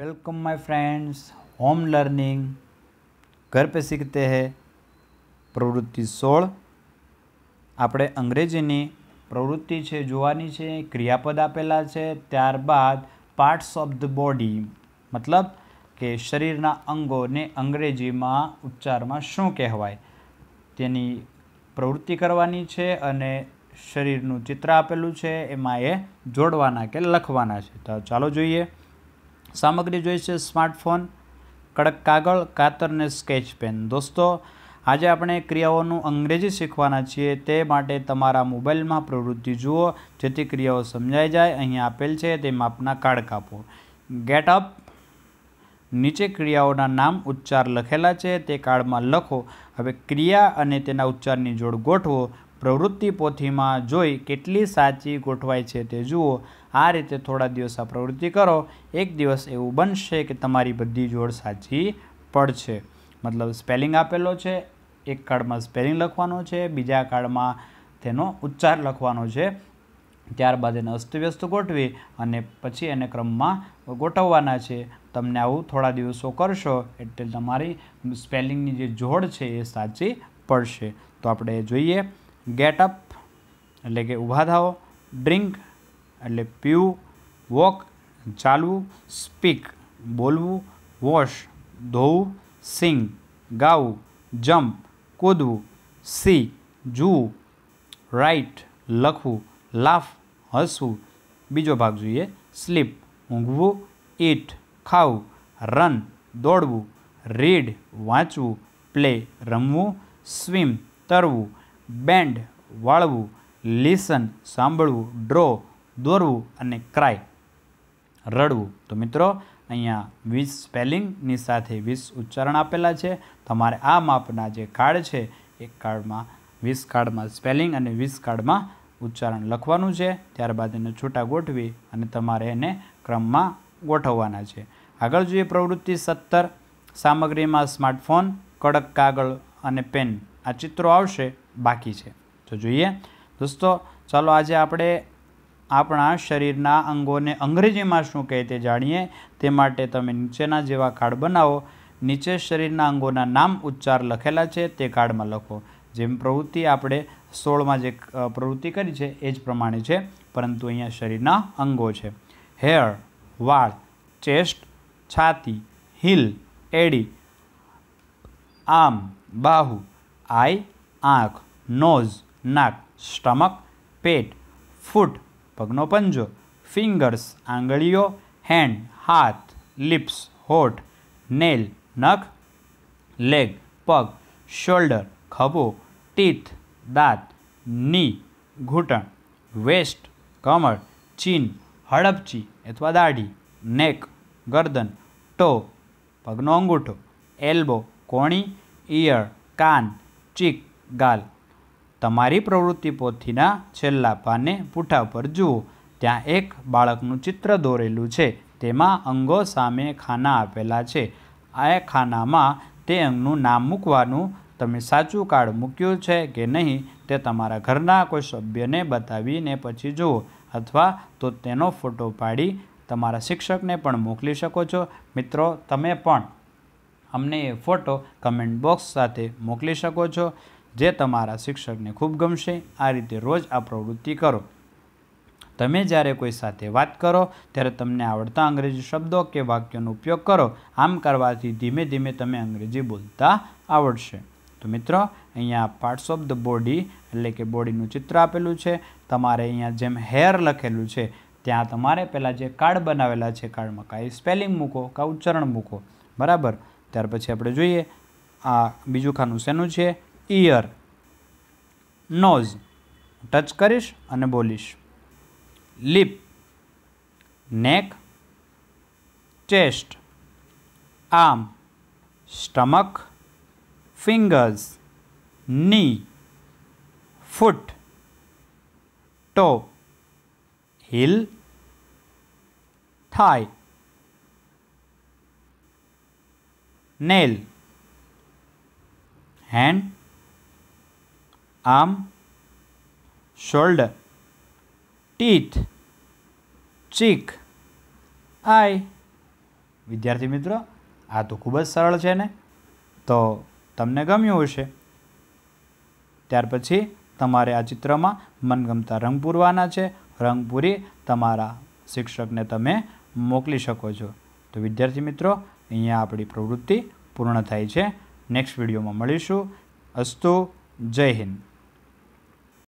welcome my friends home learning घर पे सीखते हैं પ્રવૃત્તિ સોળ આપણે અંગ્રેજીની પ્રવૃત્તિ છે જોવાની છે ક્રિયાપદ આપેલા છે ત્યારબાદ પાર્ટ્સ ઓફ ધ બોડી મતલબ કે શરીરના અંગોને અંગ્રેજીમાં ઉચ્ચારમાં શું કહેવાય તેની પ્રવૃત્તિ કરવાની છે અને શરીરનું ચિત્ર આપેલું છે એમાં એ જોડવાના કે લખવાના છે તો ચાલો જોઈએ સામગ્રી જોઈ છે સ્માર્ટફોન કડક કાગળ કાતર ને સ્કેચ પેન દોસ્તો આજે આપણે ક્રિયાઓનું અંગ્રેજી શીખવાના છીએ તે માટે તમારા મોબાઈલમાં પ્રવૃત્તિ જુઓ જેથી ક્રિયાઓ સમજાઈ જાય અહીં આપેલ છે તે માપના કાર્ડ કાપો ગેટ અપ નીચે ક્રિયાઓના નામ ઉચ્ચાર લખેલા છે તે કાર્ડમાં લખો હવે ક્રિયા અને તેના ઉચ્ચારની જોડ ગોઠવો પ્રવૃત્તિ પોથીમાં જોઈ કેટલી સાચી ગોઠવાય છે તે જુઓ આ રીતે થોડા દિવસ આ પ્રવૃત્તિ કરો એક દિવસ એવું બનશે કે તમારી બધી જોડ સાચી પડશે મતલબ સ્પેલિંગ આપેલો છે એક કાર્ડમાં સ્પેલિંગ લખવાનો છે બીજા કાર્ડમાં તેનો ઉચ્ચાર લખવાનો છે ત્યારબાદ એને અસ્તવ્યસ્ત ગોઠવી અને પછી એને ક્રમમાં ગોઠવવાના છે તમને આવું થોડા દિવસો કરશો એટલે તમારી સ્પેલિંગની જે જોડ છે એ સાચી પડશે તો આપણે જોઈએ ગેટઅપ એટલે કે ઊભા થાઓ ડ્રિંક એટલે પીવું વોક ચાલવું સ્પીક બોલવું વોશ ધોવું સિંગ ગાવું જમ્પ કૂદવું સી જુવું રાઇટ લખવું લાફ હસવું બીજો ભાગ જોઈએ સ્લીપ ઊંઘવું ઈટ ખાવું રન દોડવું રીડ વાંચવું પ્લે રમવું સ્વિમ તરવું બેન્ડ વાળવું લિસન સાંભળવું ડ્રો દોરવું અને ક્રાય રડવું તો મિત્રો અહીંયા વીસ સ્પેલિંગની સાથે વીસ ઉચ્ચારણ આપેલા છે તમારે આ માપના જે કાર્ડ છે એ કાર્ડમાં વીસ કાર્ડમાં સ્પેલિંગ અને વીસ કાર્ડમાં ઉચ્ચારણ લખવાનું છે ત્યારબાદ એને છૂટા ગોઠવી અને તમારે એને ક્રમમાં ગોઠવવાના છે આગળ જોઈએ પ્રવૃત્તિ સત્તર સામગ્રીમાં સ્માર્ટફોન કડક કાગળ અને પેન આ ચિત્રો આવશે બાકી છે તો જોઈએ દોસ્તો ચાલો આજે આપણે આપણા શરીરના અંગોને અંગ્રેજીમાં શું કહે તે જાણીએ તે માટે તમે નીચેના જેવા કાર્ડ બનાવો નીચે શરીરના અંગોના નામ ઉચ્ચાર લખેલા છે તે કાર્ડમાં લખો જેમ પ્રવૃત્તિ આપણે સોળમાં જે પ્રવૃત્તિ કરી છે એ જ પ્રમાણે છે પરંતુ અહીંયા શરીરના અંગો છે હેર વાળ ચેસ્ટ છાતી હિલ એડી આમ બાહુ આઈ આંખ નોઝ નાક સ્ટમક પેટ ફૂટ પગનો પંજો ફિંગર્સ આંગળીઓ હેન્ડ હાથ લિપ્સ હોઠ નેલ નખ લેગ પગ શોલ્ડર ખભો ટીથ દાંત ની ઘૂંટણ વેસ્ટ કમર ચીન હડપચી અથવા દાઢી નેક ગરદન ટો પગનો અંગૂઠો એલ્બો કોણી ઇયર કાન ચીક ગાલ તમારી પ્રવૃત્તિ પોથીના છેલ્લા પાને પૂઠા પર જુઓ ત્યાં એક બાળકનું ચિત્ર દોરેલું છે તેમાં અંગો સામે ખાના આપેલા છે આ ખાનામાં તે અંગનું નામ મૂકવાનું તમે સાચું કાર્ડ મૂક્યું છે કે નહીં તે તમારા ઘરના કોઈ સભ્યને બતાવીને પછી જુઓ અથવા તો તેનો ફોટો પાડી તમારા શિક્ષકને પણ મોકલી શકો છો મિત્રો તમે પણ અમને એ ફોટો કમેન્ટ બોક્સ સાથે મોકલી શકો છો જે તમારા શિક્ષકને ખૂબ ગમશે આ રીતે રોજ આ પ્રવૃત્તિ કરો તમે જ્યારે કોઈ સાથે વાત કરો ત્યારે તમને આવડતા અંગ્રેજી શબ્દો કે વાક્યોનો ઉપયોગ કરો આમ કરવાથી ધીમે ધીમે તમે અંગ્રેજી બોલતા આવડશે તો મિત્રો અહીંયા પાર્ટ્સ ઓફ ધ બોડી એટલે કે બોડીનું ચિત્ર આપેલું છે તમારે અહીંયા જેમ હેર લખેલું છે ત્યાં તમારે પહેલાં જે કાર્ડ બનાવેલા છે કાર્ડમાં કાંઈ સ્પેલિંગ મૂકો કાં ઉચ્ચારણ મૂકો બરાબર ત્યાર પછી આપણે જોઈએ આ બીજું ખાનું શેનું છે ઇયર નોઝ ટચ કરીશ અને બોલીશ લિપ નેક chest arm stomach fingers knee foot toe heel thigh nail hand arm shoulder teeth cheek eye વિદ્યાર્થી મિત્રો આ તો ખૂબ જ સરળ છે ને તો તમને ગમ્યું હશે ત્યાર પછી તમારે આ ચિત્રમાં મનગમતા રંગ પૂરવાના છે રંગ પૂરી તમારા શિક્ષકને તમે મોકલી શકો છો તો વિદ્યાર્થી મિત્રો અહીંયા આપણી પ્રવૃત્તિ પૂર્ણ થાય છે નેક્સ્ટ વિડીયોમાં મળીશું અસ્તુ જય હિન્દ